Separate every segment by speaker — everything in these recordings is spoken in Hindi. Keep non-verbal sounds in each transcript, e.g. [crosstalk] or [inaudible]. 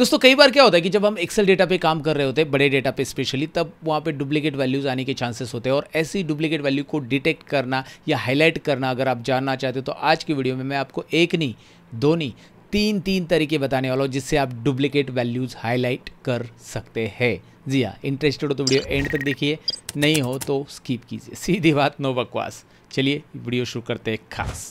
Speaker 1: दोस्तों कई बार क्या होता है कि जब हम एक्सेल डेटा पे काम कर रहे होते हैं बड़े डेटा पे स्पेशली तब वहाँ पे डुप्लीकेट वैल्यूज़ आने के चांसेस होते हैं और ऐसी डुप्लीकेट वैल्यू को डिटेक्ट करना या हाईलाइट करना अगर आप जानना चाहते हो तो आज की वीडियो में मैं आपको एक नहीं दो नहीं तीन तीन तरीके बताने वाला हूँ जिससे आप डुप्लीकेट वैल्यूज़ हाईलाइट कर सकते हैं जी हाँ इंटरेस्टेड हो तो वीडियो एंड तक देखिए नहीं हो तो स्कीप कीजिए सीधी बात नो बकवास चलिए वीडियो शुरू करते हैं खास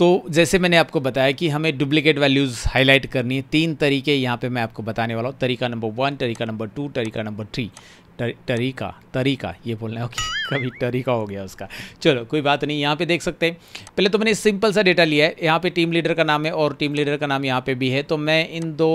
Speaker 1: तो जैसे मैंने आपको बताया कि हमें डुप्लीकेट वैल्यूज़ हाईलाइट करनी है तीन तरीके यहाँ पे मैं आपको बताने वाला हूँ तरीका नंबर वन तरीका नंबर टू तरीका नंबर थ्री तरीका तरीका ये बोलना है ओके [laughs] कभी तरीका हो गया उसका चलो कोई बात नहीं यहाँ पे देख सकते हैं पहले तो मैंने सिंपल सा डेटा लिया है यहाँ पे टीम लीडर का नाम है और टीम लीडर का नाम यहाँ पे भी है तो मैं इन दो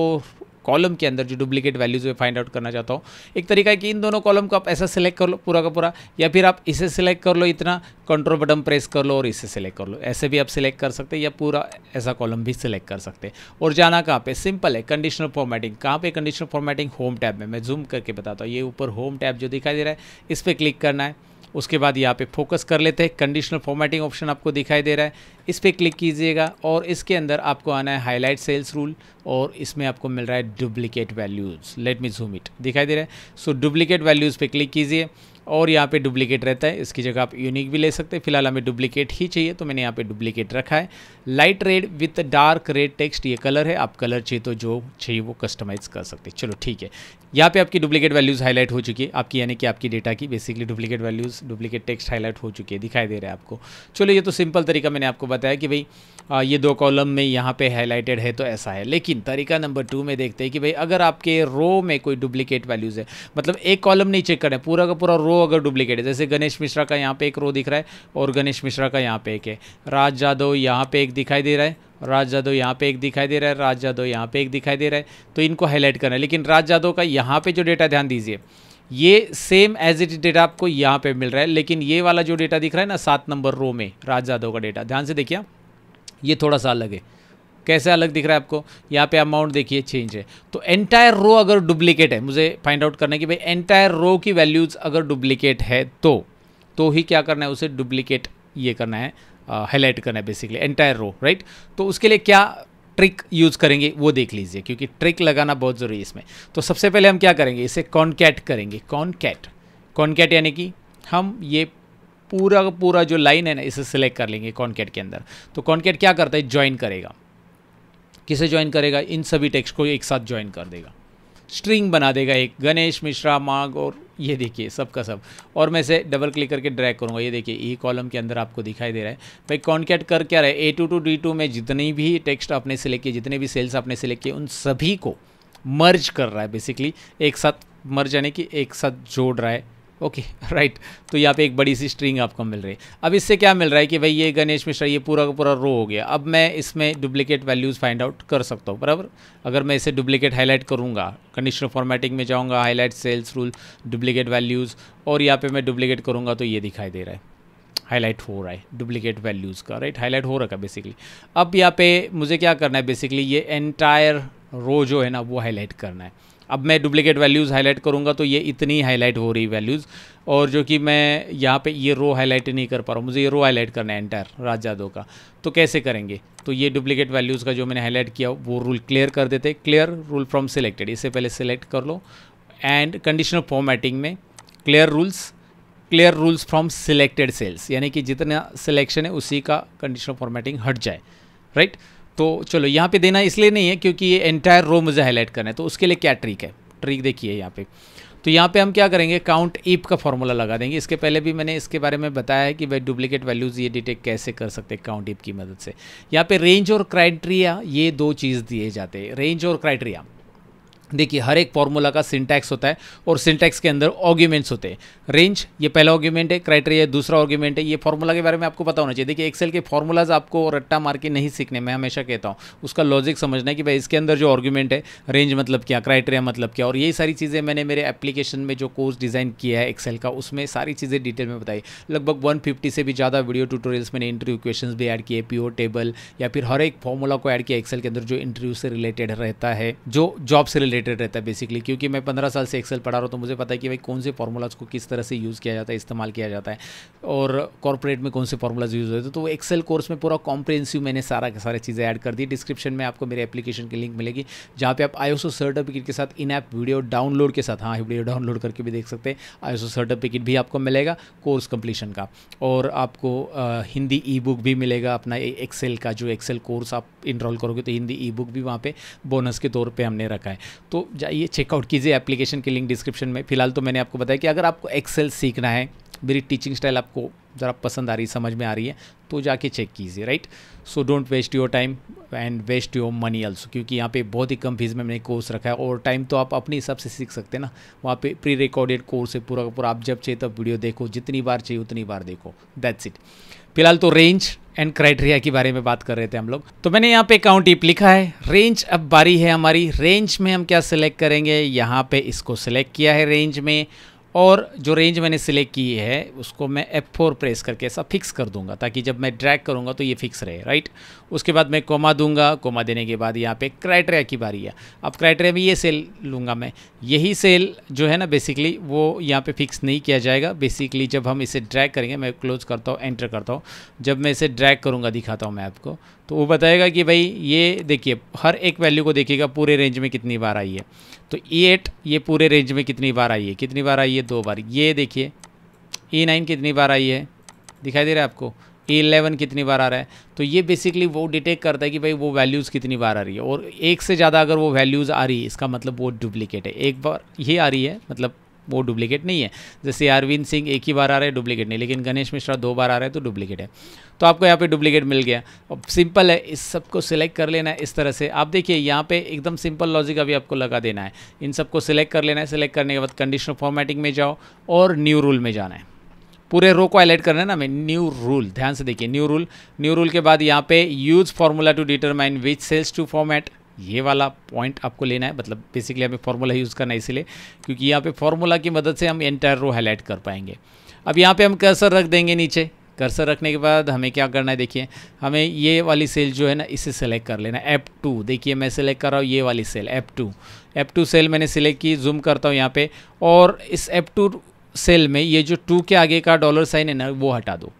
Speaker 1: कॉलम के अंदर जो डुप्लीकेट वैल्यूज में फाइंड आउट करना चाहता हूँ एक तरीका है कि इन दोनों कॉलम को आप ऐसा सिलेक्ट कर लो पूरा का पूरा या फिर आप इसे सिलेक्ट कर लो इतना कंट्रोल बटन प्रेस कर लो और इसे सिलेक्ट कर लो ऐसे भी आप सिलेक्ट कर सकते हैं या पूरा ऐसा कॉलम भी सिलेक्ट कर सकते हैं और जाना कहाँ पे सिंपल है कंडीशनल फॉर्मेटिंग कहाँ पे कंडीशनल फॉर्मेटिंग होम टैब में मैं जूम करके बताता हूँ ये ऊपर होम टैब जो दिखाई दे रहा है इस पर क्लिक करना है उसके बाद यहाँ पे फोकस कर लेते हैं कंडीशनल फॉर्मेटिंग ऑप्शन आपको दिखाई दे रहा है इस पर क्लिक कीजिएगा और इसके अंदर आपको आना है हाईलाइट सेल्स रूल और इसमें आपको मिल रहा है duplicate values let me zoom it दिखाई दे रहा है सो डुप्लीकेट वैल्यूज़ पे क्लिक कीजिए और यहाँ पे डुप्लीकेट रहता है इसकी जगह आप यूनिक भी ले सकते हैं फिलहाल हमें डुप्लीकेट ही चाहिए तो मैंने यहाँ पे डुप्लीकेट रखा है light red with dark red text ये कलर है आप कलर चाहिए तो जो चाहिए वो कस्टमाइज़ कर सकते हैं चलो ठीक है यहाँ पे आपकी डुप्लीकेट वैल्यूज़ हाईलाइट हो चुकी है आपकी यानी कि आपकी डेटा की basically duplicate values duplicate text highlight हो चुकी है दिखाई दे रहा है आपको चलो ये तो सिंपल तरीका मैंने आपको बताया कि भाई ये दो कॉलम में यहाँ पे हाईलाइटेड है तो ऐसा है लेकिन तरीका नंबर टू में देखते हैं कि भाई अगर आपके रो में कोई डुप्लीकेट वैल्यूज़ है मतलब एक कॉलम नहीं चेक करें पूरा का पूरा रो अगर डुप्लीकेट है जैसे गणेश मिश्रा का यहाँ पे एक रो दिख रहा है और गणेश मिश्रा का यहाँ पे एक है राज जादव यहाँ पे एक दिखाई दे रहा है राज जादव यहाँ पे एक दिखाई दे रहा है राज जादव यहाँ पे एक दिखाई दे रहा है तो इनको हाईलाइट करना है लेकिन राज जादव का यहाँ पे जो डेटा ध्यान दीजिए ये सेम एज इट डेटा आपको यहाँ पे मिल रहा है लेकिन ये वाला जो डेटा दिख रहा है ना सात नंबर रो में राज जादव का डेटा ध्यान से देखिए ये थोड़ा सा अलग है कैसे अलग दिख रहा है आपको यहाँ पे अमाउंट देखिए चेंज है तो एंटायर रो अगर डुप्लीकेट है मुझे फाइंड आउट करना है कि भाई एंटायर रो की वैल्यूज़ अगर डुप्लीकेट है तो तो ही क्या करना है उसे डुप्लीकेट ये करना है हाईलाइट करना है बेसिकली एंटायर रो राइट तो उसके लिए क्या ट्रिक यूज़ करेंगे वो देख लीजिए क्योंकि ट्रिक लगाना बहुत ज़रूरी है इसमें तो सबसे पहले हम क्या करेंगे इसे कॉन्कैट करेंगे कॉन्कैट कॉन्कैट यानी कि हम ये पूरा पूरा जो लाइन है ना इसे सिलेक्ट कर लेंगे कॉन्कैट के अंदर तो कॉन्कैट क्या करता है ज्वाइन करेगा किसे ज्वाइन करेगा इन सभी टेक्स्ट को एक साथ ज्वाइन कर देगा स्ट्रिंग बना देगा एक गणेश मिश्रा माघ और ये देखिए सब का सब और मैं इसे डबल क्लिक करके ड्रैग करूँगा ये देखिए ई कॉलम के अंदर आपको दिखाई दे रहा है भाई कॉन्कैट कर क्या रहा है A two to D two में जितनी भी टेक्स्ट आपने सेलेक्ट किए जितने भी सेल्स आपने सेलेक्ट किए उन सभी को मर्ज कर रहा है बेसिकली एक साथ मर्ज यानी कि एक साथ जोड़ रहा है ओके राइट [laughs] तो यहाँ पे एक बड़ी सी स्ट्रिंग आपको मिल रही है अब इससे क्या मिल रहा है कि भाई ये गणेश मिश्रा ये पूरा का पूरा रो हो गया अब मैं इसमें डुप्लीकेट वैल्यूज़ फाइंड आउट कर सकता हूँ बराबर अगर मैं इसे डुप्लीकेट हाईलाइट करूँगा कंडीशनल फॉर्मेटिंग में जाऊँगा highlight cells rule duplicate values और यहाँ पर मैं डुप्लीकेट करूँगा तो ये दिखाई दे रहा है हाईलाइट हो रहा है डुप्लीकेट वैल्यूज़ का राइट हाईलाइट हो रखा है बेसिकली अब यहाँ पे मुझे क्या करना है बेसिकली ये एंटायर रो जो है ना वो हाईलाइट करना है अब मैं डुप्लीकेट वैल्यूज़ हाईलाइट करूँगा तो ये इतनी हाईलाइट हो रही वैल्यूज़ और जो कि मैं यहाँ पे ये रो हाईलाइट नहीं कर पा रहा हूँ मुझे ये रो हाईलाइट करना है एंटायर राज जादव का तो कैसे करेंगे तो ये डुप्लीकेट वैल्यूज़ का जो मैंने हाईलाइट किया वो रूल क्लियर कर देते क्लियर रूल फ्रॉम सिलेक्टेड इससे पहले सिलेक्ट कर लो एंड कंडीशनल फॉर्मेटिंग में clear rules clear rules from selected cells यानी कि जितना सिलेक्शन है उसी का कंडीशनल फॉर्मेटिंग हट जाए राइट right? तो चलो यहाँ पे देना इसलिए नहीं है क्योंकि ये एंटायर रो मुझे हाईलाइट करना है तो उसके लिए क्या ट्रिक है ट्रिक देखिए यहाँ पे तो यहाँ पे हम क्या करेंगे काउंट ईप का फॉर्मूला लगा देंगे इसके पहले भी मैंने इसके बारे में बताया है कि भाई डुप्लीकेट वैल्यूज़ ये डिटेक्ट कैसे कर सकते हैं काउंट ईप की मदद से यहाँ पे रेंज और क्राइटेरिया ये दो चीज़ दिए जाते हैं रेंज और क्राइटेरिया देखिए हर एक फॉर्मूला का सिंटैक्स होता है और सिंटैक्स के अंदर ऑर्ग्यूमेंट्स होते हैं रेंज ये पहला ऑर्ग्यूमेंट है क्राइटेरिया दूसरा ऑर्ग्यूमेंट है ये फॉर्मूला के बारे में आपको पता होना चाहिए देखिए एक्सेल के फॉर्मूलाज आपको रट्टा मार के नहीं सीखने मैं हमेशा कहता हूँ उसका लॉजिक समझना है कि भाई इसके अंदर जो ऑर्ग्यूमेंट है रेंज मतलब क्या क्राइटेरिया मतलब क्या और यही सारी चीज़ें मैंने मेरे एप्लीकेशन में जो कोर्स डिज़ाइन किया है एक्सेल का उसमें सारी चीज़ें डिटेल में बताई लगभग वन से भी ज़्यादा वीडियो ट्यूटोरियल्स मैंने इंटरव्यू क्वेश्चन भी एड किए पीओ टेबल या फिर हर एक फॉर्मूला को ऐड किया एक्सेल के अंदर जो इंटरव्यू से रिलेटेड रहता है जो जॉब से रिलेटेड अपडेटेड रहता है बेसिकली क्योंकि मैं पंद्रह साल से एक्सेल पढ़ा रहा हूँ तो मुझे पता है कि भाई कौन से फॉर्मूलाज को किस तरह से यूज़ किया जाता है इस्तेमाल किया जाता है और कॉरपोरेट में कौन से फॉर्मूलाज यूज़ होते हैं तो एक्सेल कोर्स में पूरा कॉम्प्रेंसिव मैंने सारा सारे चीज़ें ऐड कर दी डिस्क्रिप्शन में आपको मेरे एप्लीकेशन की लिंक मिलेगी जहाँ पे आप आई सर्टिफिकेट के साथ इन ऐप वीडियो डाउनलोड के साथ हाँ वीडियो डाउनलोड करके भी देख सकते हैं आई सर्टिफिकेट भी आपको मिलेगा कोर्स कंप्लीशन का और आपको हिंदी ई बुक भी मिलेगा अपना एक्सेल का जो एक्सेल कोर्स आप इनरोल करोगे तो हिंदी ई बुक भी वहाँ पर बोनस के तौर पर हमने रखा है तो जाइए चेकआउट कीजिए एप्लीकेशन के लिंक डिस्क्रिप्शन में फिलहाल तो मैंने आपको बताया कि अगर आपको एक्सेल सीखना है मेरी टीचिंग स्टाइल आपको ज़रा पसंद आ रही समझ में आ रही है तो जाके चेक कीजिए right so don't waste your time and waste your money also क्योंकि यहाँ पे बहुत ही कम फीस में मैंने कोर्स रखा है और टाइम तो आप अपने हिसाब से सीख सकते हैं ना वहाँ पे प्री रिकॉर्डेड कोर्स है पूरा का पूरा आप जब चाहिए तब वीडियो देखो जितनी बार चाहिए उतनी बार देखो दैट्स इट फिलहाल तो रेंज एंड क्राइटेरिया के बारे में बात कर रहे थे हम लोग तो मैंने यहाँ पे अकाउंट टिप लिखा है रेंज अब बारी है हमारी रेंज में हम क्या सिलेक्ट करेंगे यहाँ पे इसको सिलेक्ट किया है रेंज में और जो रेंज मैंने सिलेक्ट की है उसको मैं F4 प्रेस करके ऐसा फिक्स कर दूंगा ताकि जब मैं ड्रैग करूंगा तो ये फिक्स रहे राइट उसके बाद मैं कोमा दूंगा कोमा देने के बाद यहाँ पे क्राइटेरिया की बारी है अब क्राइटेरिया में ये सेल लूँगा मैं यही सेल जो है ना बेसिकली वो यहाँ पे फिक्स नहीं किया जाएगा बेसिकली जब हम इसे ड्रैग करेंगे मैं क्लोज करता हूँ एंटर करता हूँ जब मैं इसे ड्रैग करूँगा दिखाता हूँ मैं आपको तो वो बताएगा कि भाई ये देखिए हर एक वैल्यू को देखिएगा पूरे रेंज में कितनी बार आई है तो एट ये पूरे रेंज में कितनी बार आई है कितनी बार आई है दो बार ये देखिए ए e नाइन कितनी बार आई है दिखाई दे रहा है आपको ए e कितनी बार आ रहा है तो ये बेसिकली वो डिटेक्ट करता है कि भाई वो वैल्यूज़ कितनी बार आ रही है और एक से ज़्यादा अगर वो वैल्यूज़ आ रही है इसका मतलब वो डुप्लीकेट है एक बार ये आ रही है मतलब वो डुप्लीकेट नहीं है जैसे अरविंद सिंह एक ही बार आ रहे हैं डुप्लीकेट नहीं लेकिन गणेश मिश्रा दो बार आ रहे हैं तो डुप्लीकेट है तो आपको यहाँ पे डुप्लीकेट मिल गया अब सिंपल है इस सबको सिलेक्ट कर लेना है इस तरह से आप देखिए यहाँ पे एकदम सिंपल लॉजिक अभी आपको लगा देना है इन सबको सिलेक्ट कर लेना है सिलेक्ट करने के बाद कंडीशनल फॉर्मेटिंग में जाओ और न्यू रूल में जाना है पूरे रो को हाईलाइट करना है ना मैं न्यू रूल ध्यान से देखिए न्यू रूल न्यू रूल के बाद यहाँ पे use formula to determine which cells to format ये वाला पॉइंट आपको लेना है मतलब बेसिकली हमें फार्मूला यूज़ करना है इसीलिए क्योंकि यहाँ पे फार्मूला की मदद से हम एंटायर रो हाईलाइट कर पाएंगे अब यहाँ पे हम कर्सर रख देंगे नीचे कर्सर रखने के बाद हमें क्या करना है देखिए हमें ये वाली सेल जो है ना इसे सेलेक्ट कर लेना एप टू देखिए मैं सेलेक्ट कर रहा हूँ ये वाली cell A two A two cell मैंने सेलेक्ट की जूम करता हूँ यहाँ पर और इस एप टू सेल में ये जो टू के आगे का डॉलर साइन है ना वो हटा दो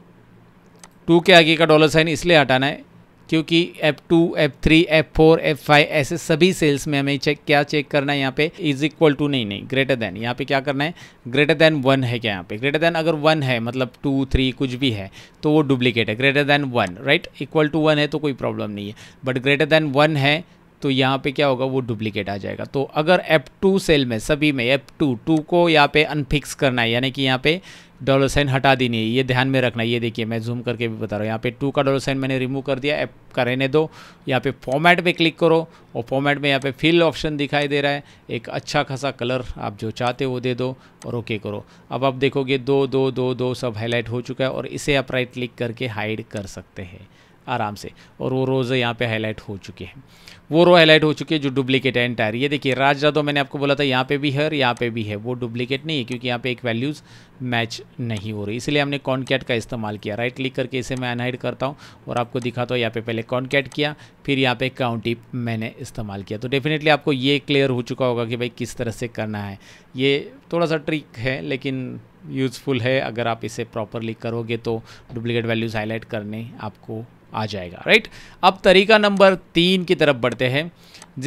Speaker 1: टू के आगे का डॉलर साइन इसलिए हटाना है क्योंकि F2, F3, F4, F5 ऐसे सभी सेल्स में हमें चेक क्या चेक करना है यहाँ पे इज इक्वल टू नहीं नहीं ग्रेटर देन यहाँ पे क्या करना है ग्रेटर देन वन है क्या यहाँ पे ग्रेटर देन अगर वन है मतलब टू थ्री कुछ भी है तो वो डुप्लीकेट है greater than one right equal to one है तो कोई प्रॉब्लम नहीं है बट ग्रेटर देन वन है तो यहाँ पे क्या होगा वो डुप्लीकेट आ जाएगा तो अगर एप टू सेल में सभी में एप टू टू को यहाँ पे अनफिक्स करना है यानी कि यहाँ पे डॉलर साइन हटा देनी है ये ध्यान में रखना ये देखिए मैं जूम करके भी बता रहा हूँ यहाँ पे टू का डॉलर साइन मैंने रिमूव कर दिया ऐप का रहने दो यहाँ पे फॉर्मेट पे क्लिक करो और फॉर्मेट में यहाँ पे फिल ऑप्शन दिखाई दे रहा है एक अच्छा खासा कलर आप जो चाहते हो दे दो और ओके करो अब आप देखोगे दो दो दो दो सब हाईलाइट हो चुका है और इसे आप राइट क्लिक करके हाइड कर सकते हैं आराम से और वो रोज़ यहाँ पे हाईलाइट हो चुकी है वो रो हाईलाइट हो चुकी है जो डुप्लीकेट है एंटायर ये देखिए राज जादव मैंने आपको बोला था यहाँ पे भी है और यहाँ पे भी है वो डुप्लीकेट नहीं है क्योंकि यहाँ पे एक वैल्यूज़ मैच नहीं हो रही इसलिए हमने कॉन्कैट का इस्तेमाल किया राइट क्लिक करके इसे मैं अनहाइड करता हूँ और आपको दिखाता तो हूँ यहाँ पे पहले कॉन्कैट किया फिर यहाँ पे काउंटी मैंने इस्तेमाल किया तो डेफिनेटली आपको ये क्लियर हो चुका होगा कि भाई किस तरह से करना है ये थोड़ा सा ट्रिक है लेकिन यूज़फुल है अगर आप इसे प्रॉपरली करोगे तो डुप्लीकेट वैल्यूज़ हाईलाइट करने आपको आ जाएगा राइट अब तरीका नंबर तीन की तरफ बढ़ते हैं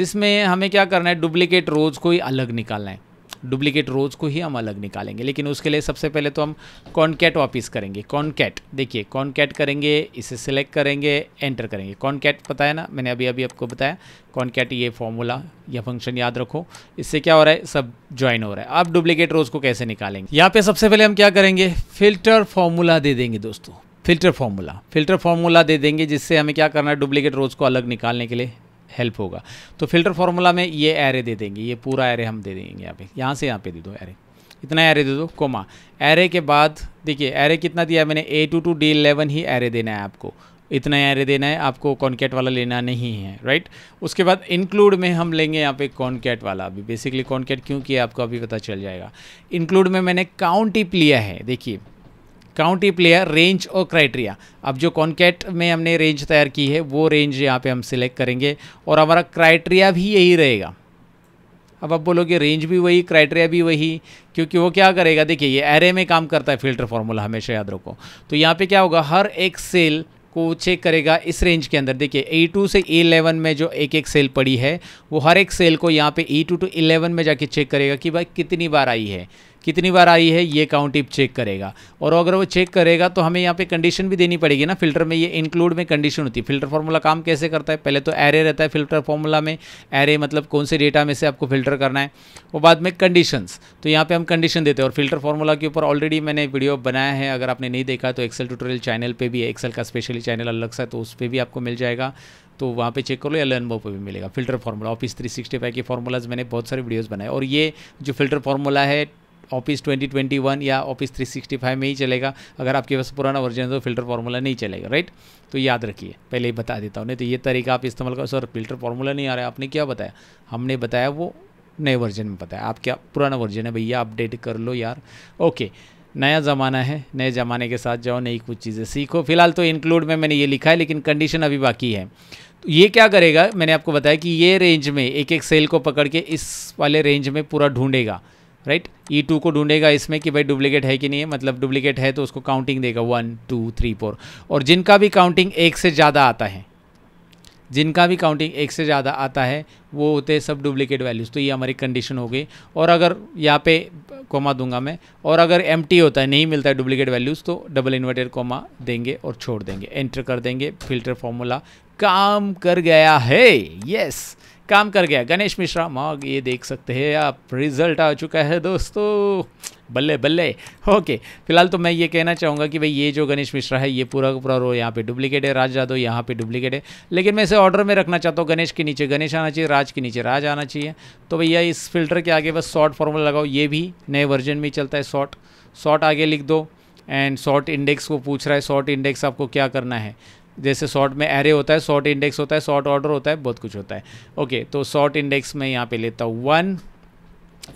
Speaker 1: जिसमें हमें क्या करना है डुप्लीकेट रोज़ को ही अलग निकालना है डुप्लीकेट रोज़ को ही हम अलग निकालेंगे लेकिन उसके लिए सबसे पहले तो हम कॉन्कैट वापिस करेंगे कॉन्कैट देखिए कॉन्कैट करेंगे इसे सिलेक्ट करेंगे एंटर करेंगे कॉन्कैट पता है ना मैंने अभी अभी आपको बताया कॉन्कैट ये फॉर्मूला या फंक्शन याद रखो इससे क्या हो रहा है सब ज्वाइन हो रहा है आप डुप्लीकेट रोज़ को कैसे निकालेंगे यहाँ पे सबसे पहले हम क्या करेंगे फिल्टर फॉर्मूला दे देंगे दोस्तों फिल्टर फार्मूला फिल्टर फार्मूला दे देंगे जिससे हमें क्या करना है डुप्लीकेट रोज़ को अलग निकालने के लिए हेल्प होगा तो फिल्टर फार्मूला में ये एरे दे देंगे ये पूरा एरे हम दे देंगे यहाँ पे यहाँ से यहाँ पे दे दो एरे इतना एरे दे दो कोमा एरे के बाद देखिए एरे कितना दिया मैंने A two to D eleven ही एरे देना है आपको इतना एरे देना है आपको कॉन्केट वाला लेना नहीं है राइट उसके बाद इंक्लूड में हम लेंगे यहाँ पे कॉन्केट वाला अभी बेसिकली कॉन्केट क्यों किया आपको अभी पता चल जाएगा इंक्लूड में मैंने काउंट टिप लिया है देखिए काउंटी प्लेयर रेंज और क्राइटेरिया अब जो कॉन्केट में हमने रेंज तैयार की है वो रेंज यहाँ पे हम सिलेक्ट करेंगे और हमारा क्राइटेरिया भी यही रहेगा अब आप बोलोगे रेंज भी वही क्राइटेरिया भी वही क्योंकि वो क्या करेगा देखिए ये एरे में काम करता है फिल्टर फॉर्मूला हमेशा याद रखो तो यहाँ पे क्या होगा हर एक सेल को चेक करेगा इस रेंज के अंदर देखिए A2 से A11 में जो एक एक सेल पड़ी है वो हर एक सेल को यहाँ पे A2 टू टू इलेवन में जाके चेक करेगा कि भाई कितनी बार आई है कितनी बार आई है ये काउंट टिप चेक करेगा और अगर वो चेक करेगा तो हमें यहाँ पे कंडीशन भी देनी पड़ेगी ना फिल्टर में ये इंक्लूड में कंडीशन होती है फिल्टर फार्मूला काम कैसे करता है पहले तो एरे रहता है फिल्टर फार्मूला में एरे मतलब कौन से डेटा में से आपको फिल्टर करना है और बाद में कंडीशंस तो यहाँ पर हम कंडीशन देते हैं और फिल्टर फार्मूला के ऊपर ऑलरेडी मैंने वीडियो बनाया है अगर आपने नहीं देखा तो एक्सेल टूटोरियल चैनल पर भी है एक्सेल का स्पेशली चैनल अलग सा तो उस पर भी आपको मिल जाएगा तो वहाँ पे चेक कर लो या लर्न पे पर भी मिलेगा फिल्टर फार्मूला ऑफिस 365 के फार्मूलाज मैंने बहुत सारे वीडियोस बनाए और ये जो फिल्टर फार्मूला है ऑफिस 2021 या ऑफिस 365 में ही चलेगा अगर आपके पास पुराना वर्जन है तो फिल्टर फार्मूला नहीं चलेगा राइट तो याद रखिए पहले ही बता देता हूँ नहीं तो ये तरीका आप इस्तेमाल करो सर फिल्टर फार्मूला नहीं आ रहा है आपने क्या बताया हमने बताया वो नए वर्जन में बताया आप क्या पुराना वर्जन है भैया अपडेट कर लो यार ओके नया ज़माना है नए ज़माने के साथ जाओ नई कुछ चीज़ें सीखो फिलहाल तो इंक्लूड में मैंने ये लिखा है लेकिन कंडीशन अभी बाकी है तो ये क्या करेगा मैंने आपको बताया कि ये रेंज में एक एक सेल को पकड़ के इस वाले रेंज में पूरा ढूंढेगा राइट ई e टू को ढूंढेगा इसमें कि भाई डुप्लीकेट है कि नहीं है मतलब डुप्लीकेट है तो उसको काउंटिंग देगा वन टू थ्री फोर और जिनका भी काउंटिंग एक से ज़्यादा आता है जिनका भी काउंटिंग एक से ज़्यादा आता है वो होते हैं सब डुप्लीकेट वैल्यूज़ तो ये हमारी कंडीशन हो गई और अगर यहाँ पे कोमा दूंगा मैं और अगर एम होता है नहीं मिलता है डुप्लीकेट वैल्यूज़ तो डबल इन्वर्टेड कोमा देंगे और छोड़ देंगे एंटर कर देंगे फिल्टर फॉर्मूला काम कर गया है यस काम कर गया गणेश मिश्रा मॉग ये देख सकते हैं आप रिजल्ट आ चुका है दोस्तों बल्ले बल्ले ओके फिलहाल तो मैं ये कहना चाहूँगा कि भाई ये जो गणेश मिश्रा है ये पूरा पूरा रो यहाँ पे डुप्लीकेट है राज जादव यहाँ पे डुप्लीकेट है लेकिन मैं इसे ऑर्डर में रखना चाहता हूँ गणेश के नीचे गणेश आना चाहिए राज के नीचे राज आना चाहिए तो भैया इस फिल्टर के आगे बस शॉर्ट फॉर्मूला लगाओ ये भी नए वर्जन में चलता है शॉर्ट शॉर्ट आगे लिख दो एंड शॉर्ट इंडेक्स को पूछ रहा है शॉर्ट इंडेक्स आपको क्या करना है जैसे सॉर्ट में एरे होता है सॉर्ट इंडेक्स होता है सॉर्ट ऑर्डर होता है बहुत कुछ होता है ओके okay, तो सॉर्ट इंडेक्स में यहाँ पे लेता हूँ one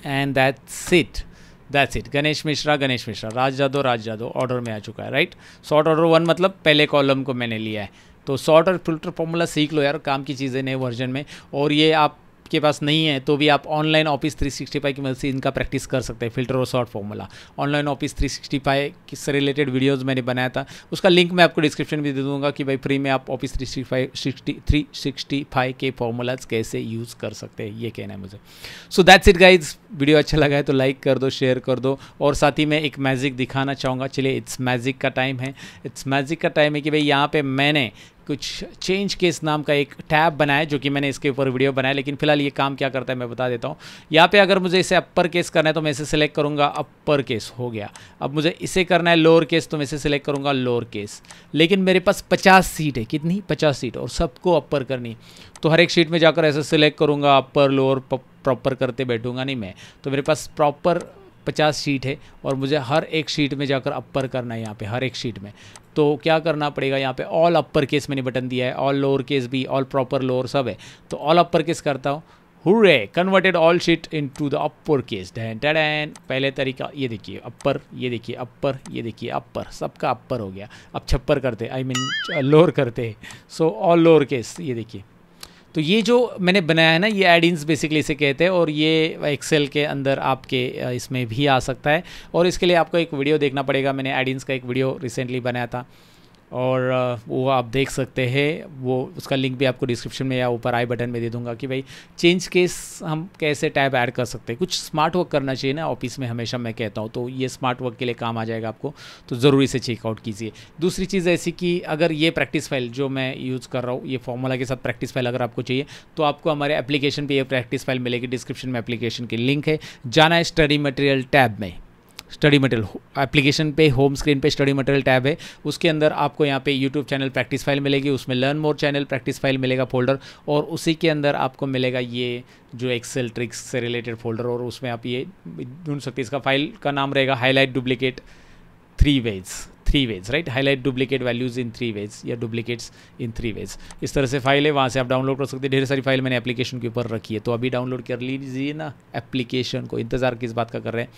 Speaker 1: and that sit that's it Ganesh Mishra Ganesh Mishra Raj Jado Raj जादो ऑर्डर में आ चुका है राइट सॉर्ट ऑर्डर वन मतलब पहले कॉलम को मैंने लिया है तो सॉर्ट और फिल्टर फॉर्मूला सीख लो यार काम की चीज़ें नए वर्जन में और ये आप आपके पास नहीं है तो भी आप ऑनलाइन ऑफिस 365 की मदद से इनका प्रैक्टिस कर सकते हैं फिल्टर और शॉर्ट फॉर्मूला ऑनलाइन ऑफिस 365 किससे रिलेटेड वीडियोज़ मैंने बनाया था उसका लिंक मैं आपको डिस्क्रिप्शन में दे दूंगा कि भाई फ्री में आप ऑफिस थ्री सिक्सटी फाइव के फॉर्मूलाज कैसे यूज़ कर सकते हैं ये कहना है मुझे so that's it guys video अच्छा लगा है तो लाइक कर दो शेयर कर दो और साथ ही मैं एक मैजिक दिखाना चाहूँगा चलिए इट्स मैजिक का टाइम है इट्स मैजिक का टाइम है कि भाई यहाँ पर मैंने कुछ चेंज केस नाम का एक टैब बनाया जो कि मैंने इसके ऊपर वीडियो बनाया लेकिन फिलहाल ये काम क्या करता है मैं बता देता हूँ यहाँ पे अगर मुझे इसे अपर केस करना है तो मैं इसे सिलेक्ट करूँगा अपर केस हो गया अब मुझे इसे करना है लोअर केस तो मैं इसे सिलेक्ट करूँगा लोअर केस लेकिन मेरे पास पचास सीट है कितनी पचास सीट और सबको अपर करनी तो हर एक सीट में जाकर ऐसे सिलेक्ट करूँगा अपर लोअर प्रॉपर करते बैठूंगा नहीं मैं तो मेरे पास प्रॉपर पचास सीट है और मुझे हर एक सीट में जाकर अपर करना है यहाँ पे हर एक सीट में तो क्या करना पड़ेगा यहाँ पे ऑल अपर केस मैंने बटन दिया है ऑल लोअर केस भी ऑल प्रॉपर लोअर सब है तो ऑल अपर केस करता हूँ हुए converted all sheet into the upper case डैन टैन पहले तरीका ये देखिए अपर ये देखिए अपर ये देखिए अपर सबका अपर हो गया अब छप्पर करते आई मीन लोअर करते सो ऑल लोअर केस ये देखिए तो ये जो मैंने बनाया है ना ये एड इन्स बेसिकली इसे कहते हैं और ये एक्सेल के अंदर आपके इसमें भी आ सकता है और इसके लिए आपको एक वीडियो देखना पड़ेगा मैंने एड इन्स का एक वीडियो रिसेंटली बनाया था और वो आप देख सकते हैं वो उसका लिंक भी आपको डिस्क्रिप्शन में या ऊपर आई बटन में दे दूंगा कि भाई चेंज केस हम कैसे टैब ऐड कर सकते हैं कुछ स्मार्ट वर्क करना चाहिए ना ऑफिस में हमेशा मैं कहता हूँ तो ये स्मार्ट वर्क के लिए काम आ जाएगा आपको तो ज़रूर इसे चेकआउट कीजिए दूसरी चीज़ ऐसी कि अगर ये प्रैक्टिस फाइल जो मैं यूज़ कर रहा हूँ ये फॉर्मूला के साथ प्रैक्टिस फाइल अगर आपको चाहिए तो आपको हमारे एप्लीकेशन पर यह प्रैक्टिस फाइल मिलेगी डिस्क्रिप्शन में एप्लीकेशन की लिंक है जाना है स्टडी मटेरियल टैब में स्टडी मटेरियल एप्लीकेशन पे होम स्क्रीन पे स्टडी मटेरियल टैब है उसके अंदर आपको यहाँ पे यूट्यूब चैनल प्रैक्टिस फाइल मिलेगी उसमें learn more channel practice file मिलेगा फोल्डर और उसी के अंदर आपको मिलेगा ये जो एक्सेल ट्रिक्स से रिलेटेड फोल्डर और उसमें आप ये ढूंढ सकते हैं इसका फाइल का नाम रहेगा highlight duplicate three ways three ways right highlight duplicate values in three ways या डुप्लीकेट्स इन थ्री वेज इस तरह से फाइल है वहाँ से आप डाउनलोड कर सकते हैं ढेर सारी फाइल मैंने एप्लीकेशन के ऊपर रखी है तो अभी डाउनलोड कर लीजिए ना एप्लीकेशन को इंतज़ार किस बात का कर रहे हैं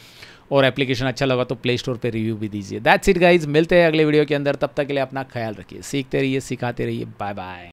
Speaker 1: और एप्लीकेशन अच्छा लगा तो प्ले स्टोर पर रिव्यू भी दीजिए दैट्स इट गाइज मिलते हैं अगले वीडियो के अंदर तब तक के लिए अपना ख्याल रखिए सीखते रहिए सिखाते रहिए बाय बाय